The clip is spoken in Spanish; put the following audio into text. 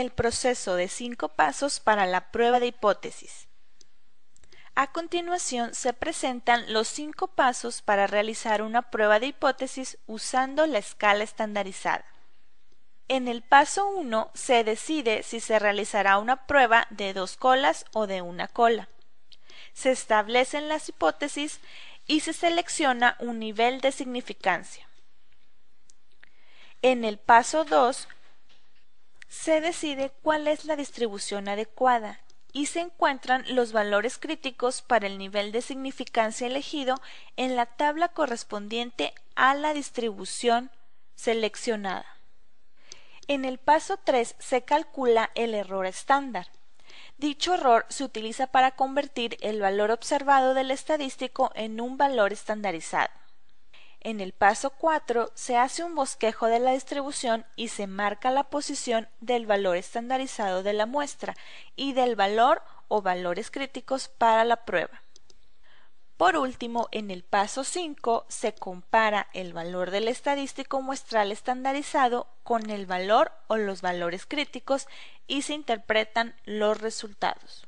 el proceso de cinco pasos para la prueba de hipótesis. A continuación se presentan los cinco pasos para realizar una prueba de hipótesis usando la escala estandarizada. En el paso 1 se decide si se realizará una prueba de dos colas o de una cola. Se establecen las hipótesis y se selecciona un nivel de significancia. En el paso 2 se decide cuál es la distribución adecuada y se encuentran los valores críticos para el nivel de significancia elegido en la tabla correspondiente a la distribución seleccionada. En el paso 3 se calcula el error estándar. Dicho error se utiliza para convertir el valor observado del estadístico en un valor estandarizado. En el paso 4 se hace un bosquejo de la distribución y se marca la posición del valor estandarizado de la muestra y del valor o valores críticos para la prueba. Por último, en el paso 5 se compara el valor del estadístico muestral estandarizado con el valor o los valores críticos y se interpretan los resultados.